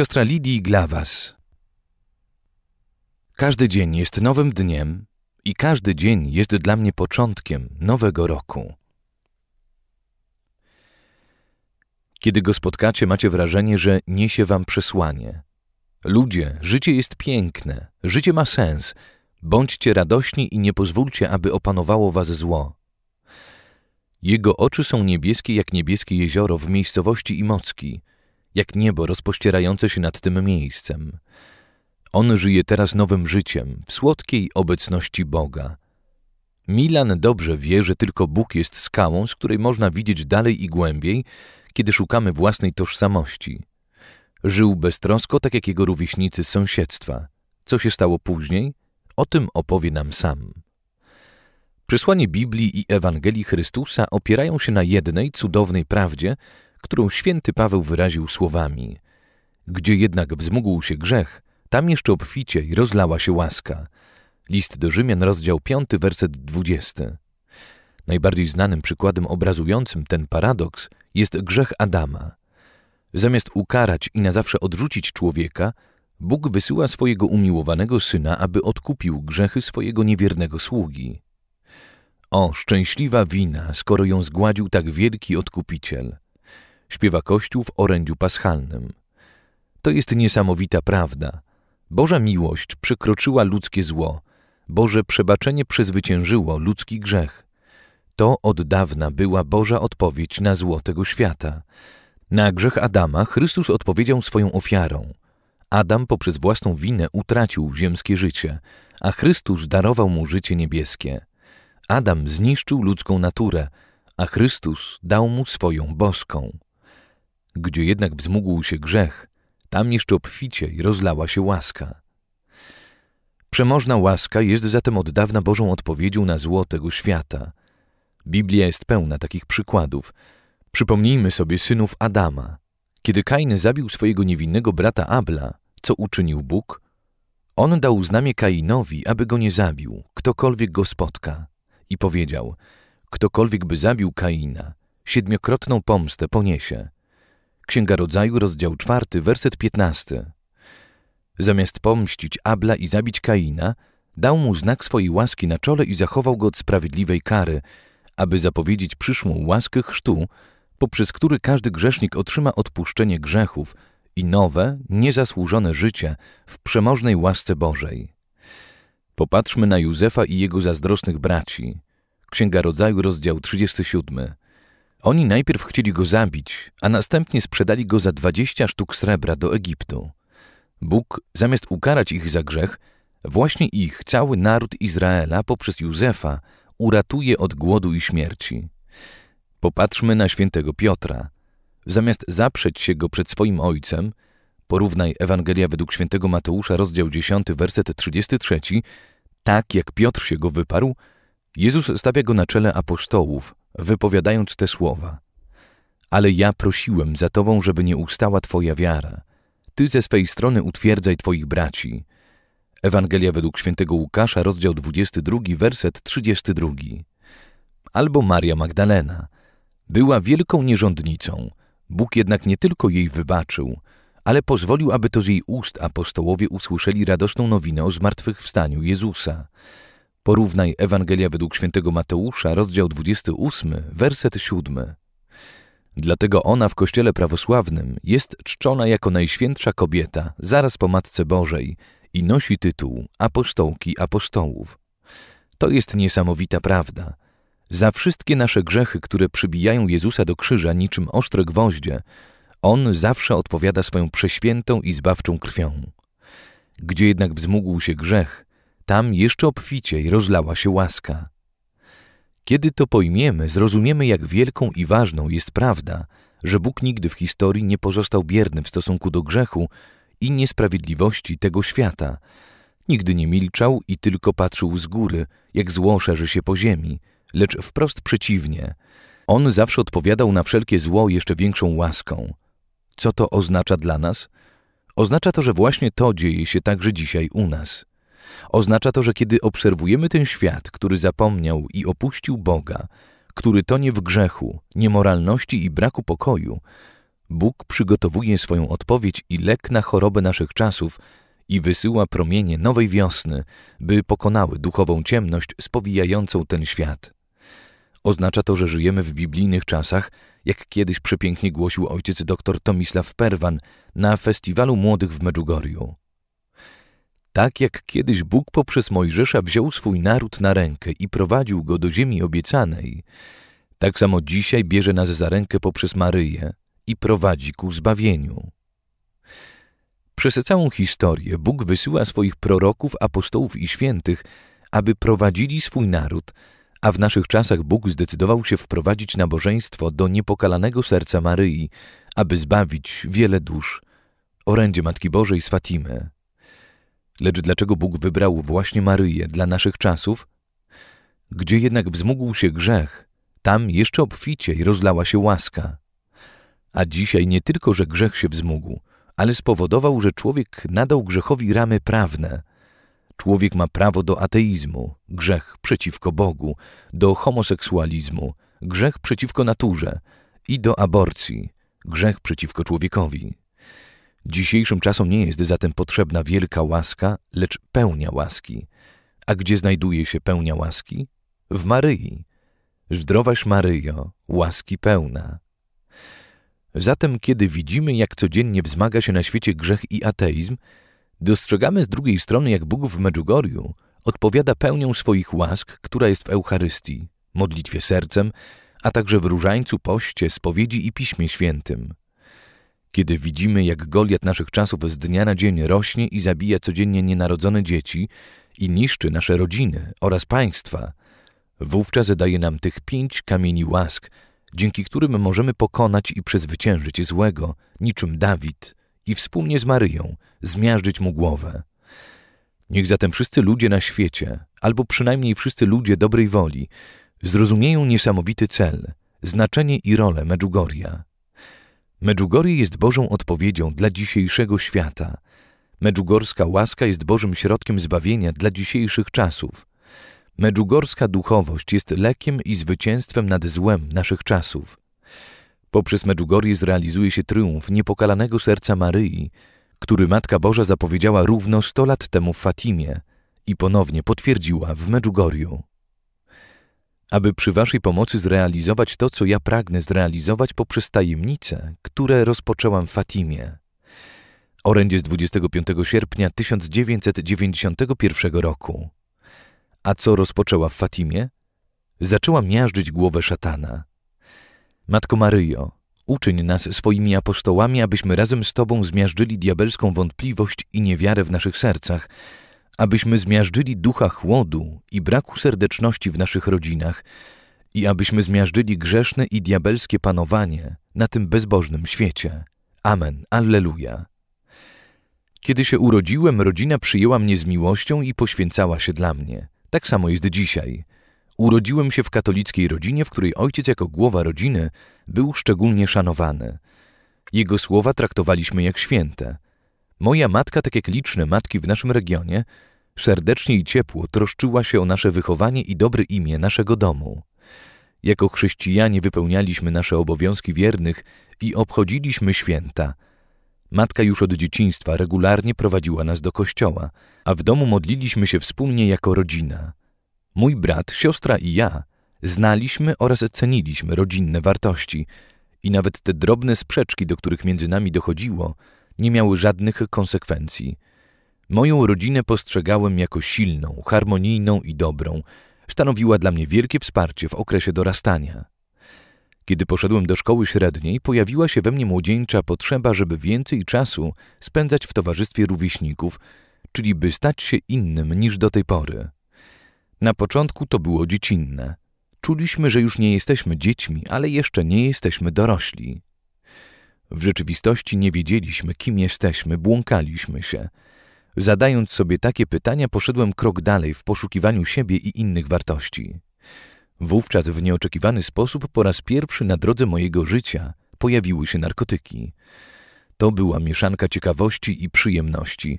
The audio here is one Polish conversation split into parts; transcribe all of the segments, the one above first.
siostra Lidii Glawas. Każdy dzień jest nowym dniem i każdy dzień jest dla mnie początkiem nowego roku. Kiedy go spotkacie, macie wrażenie, że niesie wam przesłanie. Ludzie, życie jest piękne, życie ma sens. Bądźcie radośni i nie pozwólcie, aby opanowało was zło. Jego oczy są niebieskie jak niebieskie jezioro w miejscowości Imocki jak niebo rozpościerające się nad tym miejscem. On żyje teraz nowym życiem, w słodkiej obecności Boga. Milan dobrze wie, że tylko Bóg jest skałą, z której można widzieć dalej i głębiej, kiedy szukamy własnej tożsamości. Żył beztrosko, tak jak jego rówieśnicy z sąsiedztwa. Co się stało później? O tym opowie nam sam. Przesłanie Biblii i Ewangelii Chrystusa opierają się na jednej cudownej prawdzie, którą święty Paweł wyraził słowami: Gdzie jednak wzmógł się grzech, tam jeszcze obficiej rozlała się łaska. List do Rzymian, rozdział 5, werset 20. Najbardziej znanym przykładem obrazującym ten paradoks jest grzech Adama. Zamiast ukarać i na zawsze odrzucić człowieka, Bóg wysyła swojego umiłowanego syna, aby odkupił grzechy swojego niewiernego sługi. O, szczęśliwa wina, skoro ją zgładził tak wielki odkupiciel śpiewa Kościół w orędziu paschalnym. To jest niesamowita prawda. Boża miłość przekroczyła ludzkie zło, Boże przebaczenie przezwyciężyło ludzki grzech. To od dawna była Boża odpowiedź na zło tego świata. Na grzech Adama Chrystus odpowiedział swoją ofiarą. Adam poprzez własną winę utracił ziemskie życie, a Chrystus darował mu życie niebieskie. Adam zniszczył ludzką naturę, a Chrystus dał mu swoją boską. Gdzie jednak wzmógł się grzech, tam jeszcze obficiej rozlała się łaska. Przemożna łaska jest zatem od dawna Bożą odpowiedzią na zło tego świata. Biblia jest pełna takich przykładów. Przypomnijmy sobie synów Adama. Kiedy Kain zabił swojego niewinnego brata Abla, co uczynił Bóg? On dał znamie Kainowi, aby go nie zabił, ktokolwiek go spotka. I powiedział, ktokolwiek by zabił Kaina, siedmiokrotną pomstę poniesie. Księga Rodzaju, rozdział 4, werset 15. Zamiast pomścić Abla i zabić Kaina, dał mu znak swojej łaski na czole i zachował go od sprawiedliwej kary, aby zapowiedzieć przyszłą łaskę chrztu, poprzez który każdy grzesznik otrzyma odpuszczenie grzechów i nowe, niezasłużone życie w przemożnej łasce Bożej. Popatrzmy na Józefa i jego zazdrosnych braci. Księga Rodzaju, rozdział 37. Oni najpierw chcieli go zabić, a następnie sprzedali go za dwadzieścia sztuk srebra do Egiptu. Bóg, zamiast ukarać ich za grzech, właśnie ich, cały naród Izraela poprzez Józefa uratuje od głodu i śmierci. Popatrzmy na świętego Piotra. Zamiast zaprzeć się go przed swoim ojcem, porównaj Ewangelia według świętego Mateusza, rozdział 10, werset 33, tak jak Piotr się go wyparł, Jezus stawia go na czele apostołów – wypowiadając te słowa. Ale ja prosiłem za Tobą, żeby nie ustała Twoja wiara. Ty ze swej strony utwierdzaj Twoich braci. Ewangelia według świętego Łukasza, rozdział 22, werset 32. Albo Maria Magdalena. Była wielką nierządnicą. Bóg jednak nie tylko jej wybaczył, ale pozwolił, aby to z jej ust apostołowie usłyszeli radosną nowinę o zmartwychwstaniu Jezusa. Porównaj Ewangelia według świętego Mateusza, rozdział 28, werset 7. Dlatego ona w kościele prawosławnym jest czczona jako najświętsza kobieta, zaraz po Matce Bożej i nosi tytuł apostołki apostołów. To jest niesamowita prawda. Za wszystkie nasze grzechy, które przybijają Jezusa do krzyża niczym ostre gwoździe, On zawsze odpowiada swoją przeświętą i zbawczą krwią. Gdzie jednak wzmógł się grzech, tam jeszcze obficiej rozlała się łaska. Kiedy to pojmiemy, zrozumiemy, jak wielką i ważną jest prawda, że Bóg nigdy w historii nie pozostał bierny w stosunku do grzechu i niesprawiedliwości tego świata. Nigdy nie milczał i tylko patrzył z góry, jak zło szerzy się po ziemi, lecz wprost przeciwnie. On zawsze odpowiadał na wszelkie zło jeszcze większą łaską. Co to oznacza dla nas? Oznacza to, że właśnie to dzieje się także dzisiaj u nas. Oznacza to, że kiedy obserwujemy ten świat, który zapomniał i opuścił Boga, który tonie w grzechu, niemoralności i braku pokoju, Bóg przygotowuje swoją odpowiedź i lek na chorobę naszych czasów i wysyła promienie nowej wiosny, by pokonały duchową ciemność spowijającą ten świat. Oznacza to, że żyjemy w biblijnych czasach, jak kiedyś przepięknie głosił ojciec dr Tomisław Perwan na festiwalu młodych w Medjugorju. Tak jak kiedyś Bóg poprzez Mojżesza wziął swój naród na rękę i prowadził go do ziemi obiecanej, tak samo dzisiaj bierze nas za rękę poprzez Maryję i prowadzi ku zbawieniu. Przez całą historię Bóg wysyła swoich proroków, apostołów i świętych, aby prowadzili swój naród, a w naszych czasach Bóg zdecydował się wprowadzić nabożeństwo do niepokalanego serca Maryi, aby zbawić wiele dusz, orędzie Matki Bożej z Fatimy. Lecz dlaczego Bóg wybrał właśnie Maryję dla naszych czasów? Gdzie jednak wzmógł się grzech, tam jeszcze obficiej rozlała się łaska. A dzisiaj nie tylko, że grzech się wzmógł, ale spowodował, że człowiek nadał grzechowi ramy prawne. Człowiek ma prawo do ateizmu, grzech przeciwko Bogu, do homoseksualizmu, grzech przeciwko naturze i do aborcji, grzech przeciwko człowiekowi. Dzisiejszym czasom nie jest zatem potrzebna wielka łaska, lecz pełnia łaski. A gdzie znajduje się pełnia łaski? W Maryi. Zdrowaś Maryjo, łaski pełna. Zatem, kiedy widzimy, jak codziennie wzmaga się na świecie grzech i ateizm, dostrzegamy z drugiej strony, jak Bóg w Medjugorju odpowiada pełnią swoich łask, która jest w Eucharystii, modlitwie sercem, a także w różańcu, poście, spowiedzi i Piśmie Świętym. Kiedy widzimy, jak Goliat naszych czasów z dnia na dzień rośnie i zabija codziennie nienarodzone dzieci i niszczy nasze rodziny oraz państwa, wówczas daje nam tych pięć kamieni łask, dzięki którym możemy pokonać i przezwyciężyć złego, niczym Dawid, i wspólnie z Maryją zmiażdżyć mu głowę. Niech zatem wszyscy ludzie na świecie, albo przynajmniej wszyscy ludzie dobrej woli, zrozumieją niesamowity cel, znaczenie i rolę Medjugorja. Medjugorje jest Bożą odpowiedzią dla dzisiejszego świata. Medjugorska łaska jest Bożym środkiem zbawienia dla dzisiejszych czasów. Medjugorska duchowość jest lekiem i zwycięstwem nad złem naszych czasów. Poprzez Medjugorje zrealizuje się triumf niepokalanego serca Maryi, który Matka Boża zapowiedziała równo 100 lat temu w Fatimie i ponownie potwierdziła w Medjugorju aby przy Waszej pomocy zrealizować to, co ja pragnę zrealizować poprzez tajemnice, które rozpoczęłam w Fatimie. Orędzie z 25 sierpnia 1991 roku. A co rozpoczęła w Fatimie? Zaczęła miażdżyć głowę szatana. Matko Maryjo, uczyń nas swoimi apostołami, abyśmy razem z Tobą zmiażdżyli diabelską wątpliwość i niewiarę w naszych sercach, abyśmy zmiażdżyli ducha chłodu i braku serdeczności w naszych rodzinach i abyśmy zmiażdżyli grzeszne i diabelskie panowanie na tym bezbożnym świecie. Amen. Alleluja. Kiedy się urodziłem, rodzina przyjęła mnie z miłością i poświęcała się dla mnie. Tak samo jest dzisiaj. Urodziłem się w katolickiej rodzinie, w której ojciec jako głowa rodziny był szczególnie szanowany. Jego słowa traktowaliśmy jak święte – Moja matka, tak jak liczne matki w naszym regionie, serdecznie i ciepło troszczyła się o nasze wychowanie i dobre imię naszego domu. Jako chrześcijanie wypełnialiśmy nasze obowiązki wiernych i obchodziliśmy święta. Matka już od dzieciństwa regularnie prowadziła nas do kościoła, a w domu modliliśmy się wspólnie jako rodzina. Mój brat, siostra i ja znaliśmy oraz ceniliśmy rodzinne wartości i nawet te drobne sprzeczki, do których między nami dochodziło, nie miały żadnych konsekwencji. Moją rodzinę postrzegałem jako silną, harmonijną i dobrą. Stanowiła dla mnie wielkie wsparcie w okresie dorastania. Kiedy poszedłem do szkoły średniej, pojawiła się we mnie młodzieńcza potrzeba, żeby więcej czasu spędzać w towarzystwie rówieśników, czyli by stać się innym niż do tej pory. Na początku to było dziecinne. Czuliśmy, że już nie jesteśmy dziećmi, ale jeszcze nie jesteśmy dorośli. W rzeczywistości nie wiedzieliśmy, kim jesteśmy, błąkaliśmy się. Zadając sobie takie pytania, poszedłem krok dalej w poszukiwaniu siebie i innych wartości. Wówczas w nieoczekiwany sposób po raz pierwszy na drodze mojego życia pojawiły się narkotyki. To była mieszanka ciekawości i przyjemności.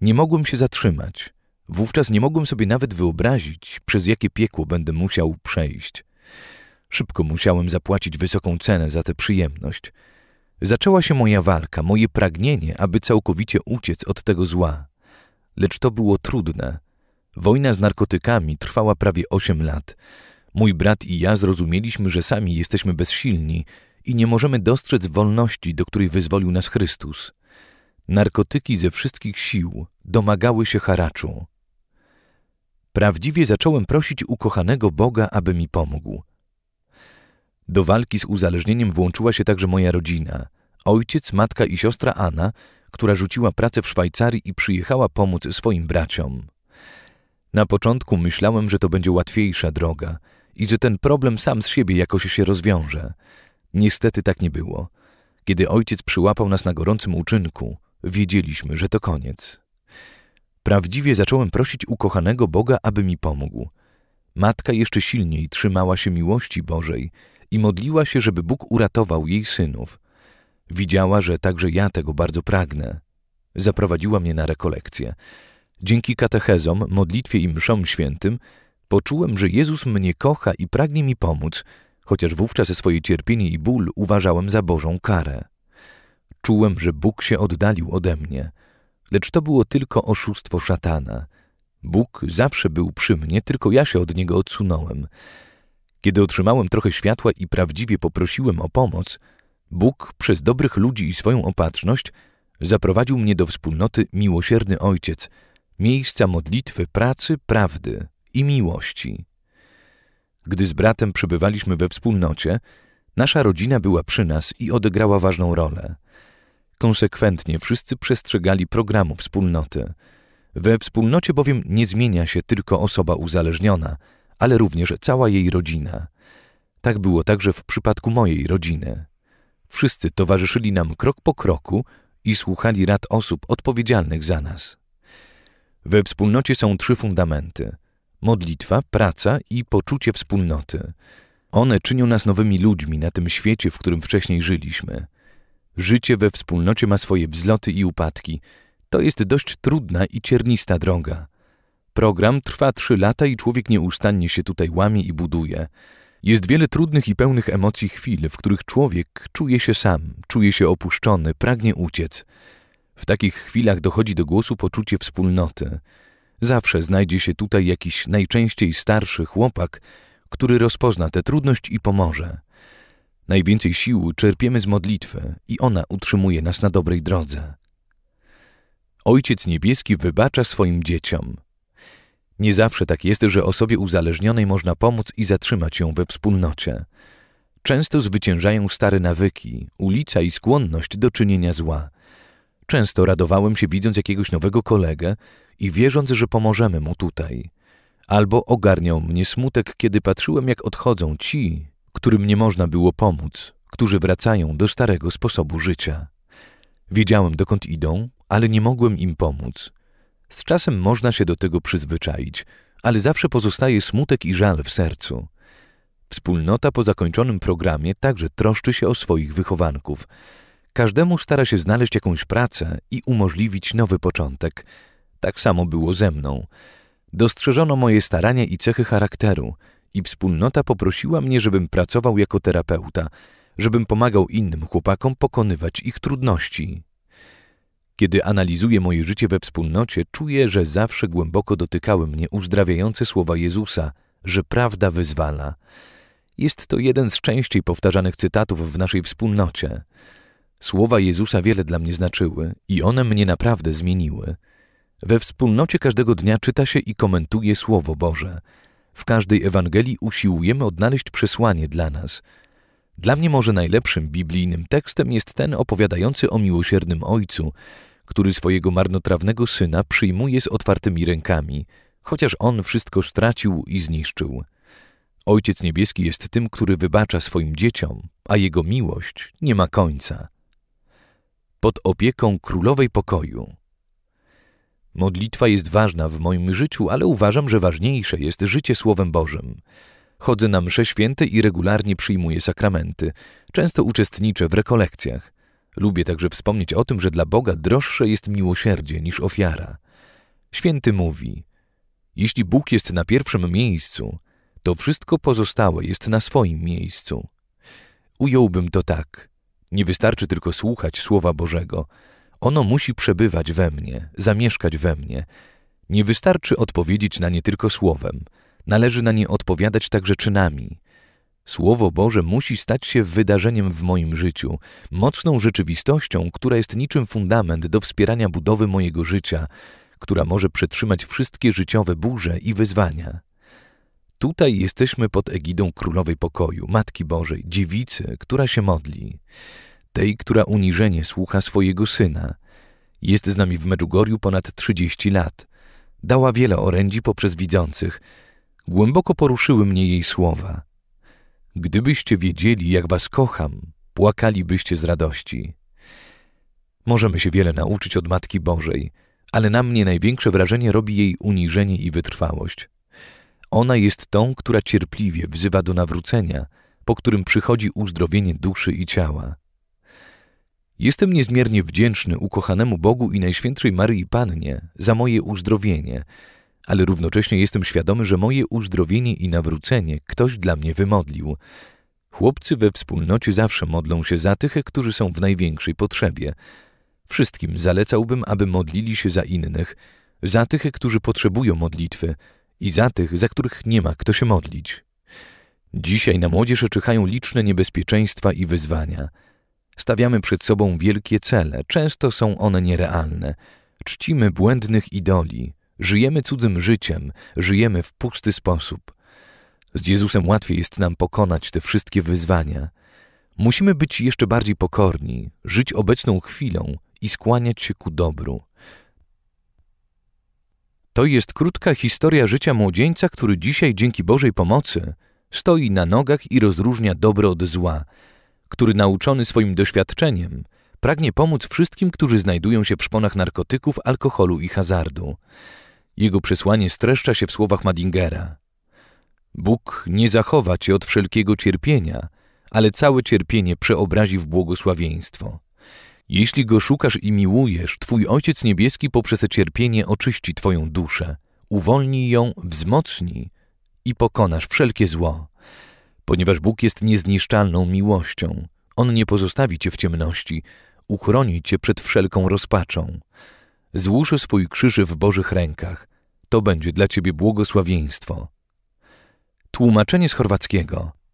Nie mogłem się zatrzymać. Wówczas nie mogłem sobie nawet wyobrazić, przez jakie piekło będę musiał przejść. Szybko musiałem zapłacić wysoką cenę za tę przyjemność – Zaczęła się moja walka, moje pragnienie, aby całkowicie uciec od tego zła. Lecz to było trudne. Wojna z narkotykami trwała prawie osiem lat. Mój brat i ja zrozumieliśmy, że sami jesteśmy bezsilni i nie możemy dostrzec wolności, do której wyzwolił nas Chrystus. Narkotyki ze wszystkich sił domagały się haraczu. Prawdziwie zacząłem prosić ukochanego Boga, aby mi pomógł. Do walki z uzależnieniem włączyła się także moja rodzina. Ojciec, matka i siostra Anna, która rzuciła pracę w Szwajcarii i przyjechała pomóc swoim braciom. Na początku myślałem, że to będzie łatwiejsza droga i że ten problem sam z siebie jakoś się rozwiąże. Niestety tak nie było. Kiedy ojciec przyłapał nas na gorącym uczynku, wiedzieliśmy, że to koniec. Prawdziwie zacząłem prosić ukochanego Boga, aby mi pomógł. Matka jeszcze silniej trzymała się miłości Bożej – i modliła się, żeby Bóg uratował jej synów. Widziała, że także ja tego bardzo pragnę. Zaprowadziła mnie na rekolekcję. Dzięki katechezom, modlitwie i mszom świętym poczułem, że Jezus mnie kocha i pragnie mi pomóc, chociaż wówczas swoje cierpienie i ból uważałem za Bożą karę. Czułem, że Bóg się oddalił ode mnie, lecz to było tylko oszustwo szatana. Bóg zawsze był przy mnie, tylko ja się od niego odsunąłem. Kiedy otrzymałem trochę światła i prawdziwie poprosiłem o pomoc, Bóg przez dobrych ludzi i swoją opatrzność zaprowadził mnie do wspólnoty Miłosierny Ojciec, miejsca modlitwy, pracy, prawdy i miłości. Gdy z bratem przebywaliśmy we wspólnocie, nasza rodzina była przy nas i odegrała ważną rolę. Konsekwentnie wszyscy przestrzegali programu wspólnoty. We wspólnocie bowiem nie zmienia się tylko osoba uzależniona – ale również cała jej rodzina. Tak było także w przypadku mojej rodziny. Wszyscy towarzyszyli nam krok po kroku i słuchali rad osób odpowiedzialnych za nas. We wspólnocie są trzy fundamenty: modlitwa, praca i poczucie wspólnoty. One czynią nas nowymi ludźmi na tym świecie, w którym wcześniej żyliśmy. Życie we wspólnocie ma swoje wzloty i upadki. To jest dość trudna i ciernista droga. Program trwa trzy lata i człowiek nieustannie się tutaj łamie i buduje. Jest wiele trudnych i pełnych emocji chwil, w których człowiek czuje się sam, czuje się opuszczony, pragnie uciec. W takich chwilach dochodzi do głosu poczucie wspólnoty. Zawsze znajdzie się tutaj jakiś najczęściej starszy chłopak, który rozpozna tę trudność i pomoże. Najwięcej sił czerpiemy z modlitwy i ona utrzymuje nas na dobrej drodze. Ojciec Niebieski wybacza swoim dzieciom. Nie zawsze tak jest, że osobie uzależnionej można pomóc i zatrzymać ją we wspólnocie. Często zwyciężają stare nawyki, ulica i skłonność do czynienia zła. Często radowałem się widząc jakiegoś nowego kolegę i wierząc, że pomożemy mu tutaj. Albo ogarniał mnie smutek, kiedy patrzyłem, jak odchodzą ci, którym nie można było pomóc, którzy wracają do starego sposobu życia. Wiedziałem, dokąd idą, ale nie mogłem im pomóc. Z czasem można się do tego przyzwyczaić, ale zawsze pozostaje smutek i żal w sercu. Wspólnota po zakończonym programie także troszczy się o swoich wychowanków. Każdemu stara się znaleźć jakąś pracę i umożliwić nowy początek. Tak samo było ze mną. Dostrzeżono moje starania i cechy charakteru i wspólnota poprosiła mnie, żebym pracował jako terapeuta, żebym pomagał innym chłopakom pokonywać ich trudności. Kiedy analizuję moje życie we wspólnocie, czuję, że zawsze głęboko dotykały mnie uzdrawiające słowa Jezusa, że prawda wyzwala. Jest to jeden z częściej powtarzanych cytatów w naszej wspólnocie. Słowa Jezusa wiele dla mnie znaczyły i one mnie naprawdę zmieniły. We wspólnocie każdego dnia czyta się i komentuje Słowo Boże. W każdej Ewangelii usiłujemy odnaleźć przesłanie dla nas – dla mnie może najlepszym biblijnym tekstem jest ten opowiadający o miłosiernym ojcu, który swojego marnotrawnego syna przyjmuje z otwartymi rękami, chociaż on wszystko stracił i zniszczył. Ojciec Niebieski jest tym, który wybacza swoim dzieciom, a jego miłość nie ma końca. Pod opieką królowej pokoju. Modlitwa jest ważna w moim życiu, ale uważam, że ważniejsze jest życie Słowem Bożym. Chodzę na msze święte i regularnie przyjmuję sakramenty. Często uczestniczę w rekolekcjach. Lubię także wspomnieć o tym, że dla Boga droższe jest miłosierdzie niż ofiara. Święty mówi: Jeśli Bóg jest na pierwszym miejscu, to wszystko pozostałe jest na swoim miejscu. Ująłbym to tak. Nie wystarczy tylko słuchać Słowa Bożego. Ono musi przebywać we mnie, zamieszkać we mnie. Nie wystarczy odpowiedzieć na nie tylko słowem. Należy na nie odpowiadać także czynami. Słowo Boże musi stać się wydarzeniem w moim życiu, mocną rzeczywistością, która jest niczym fundament do wspierania budowy mojego życia, która może przetrzymać wszystkie życiowe burze i wyzwania. Tutaj jesteśmy pod egidą Królowej Pokoju, Matki Bożej, dziewicy, która się modli, tej, która uniżenie słucha swojego syna. Jest z nami w Medjugorju ponad 30 lat. Dała wiele orędzi poprzez widzących – Głęboko poruszyły mnie jej słowa. Gdybyście wiedzieli, jak was kocham, płakalibyście z radości. Możemy się wiele nauczyć od Matki Bożej, ale na mnie największe wrażenie robi jej uniżenie i wytrwałość. Ona jest tą, która cierpliwie wzywa do nawrócenia, po którym przychodzi uzdrowienie duszy i ciała. Jestem niezmiernie wdzięczny ukochanemu Bogu i Najświętszej Maryi Pannie za moje uzdrowienie, ale równocześnie jestem świadomy, że moje uzdrowienie i nawrócenie ktoś dla mnie wymodlił. Chłopcy we wspólnocie zawsze modlą się za tych, którzy są w największej potrzebie. Wszystkim zalecałbym, aby modlili się za innych, za tych, którzy potrzebują modlitwy i za tych, za których nie ma kto się modlić. Dzisiaj na młodzież czyhają liczne niebezpieczeństwa i wyzwania. Stawiamy przed sobą wielkie cele, często są one nierealne. Czcimy błędnych idoli, Żyjemy cudzym życiem, żyjemy w pusty sposób. Z Jezusem łatwiej jest nam pokonać te wszystkie wyzwania. Musimy być jeszcze bardziej pokorni, żyć obecną chwilą i skłaniać się ku dobru. To jest krótka historia życia młodzieńca, który dzisiaj dzięki Bożej pomocy stoi na nogach i rozróżnia dobro od zła, który nauczony swoim doświadczeniem pragnie pomóc wszystkim, którzy znajdują się w szponach narkotyków, alkoholu i hazardu. Jego przesłanie streszcza się w słowach Madingera. Bóg nie zachowa cię od wszelkiego cierpienia, ale całe cierpienie przeobrazi w błogosławieństwo. Jeśli go szukasz i miłujesz, twój Ojciec Niebieski poprzez cierpienie oczyści twoją duszę, uwolni ją, wzmocni i pokonasz wszelkie zło. Ponieważ Bóg jest niezniszczalną miłością, On nie pozostawi cię w ciemności, uchroni cię przed wszelką rozpaczą. Złóż swój krzyż w Bożych rękach. To będzie dla ciebie błogosławieństwo. Tłumaczenie z chorwackiego –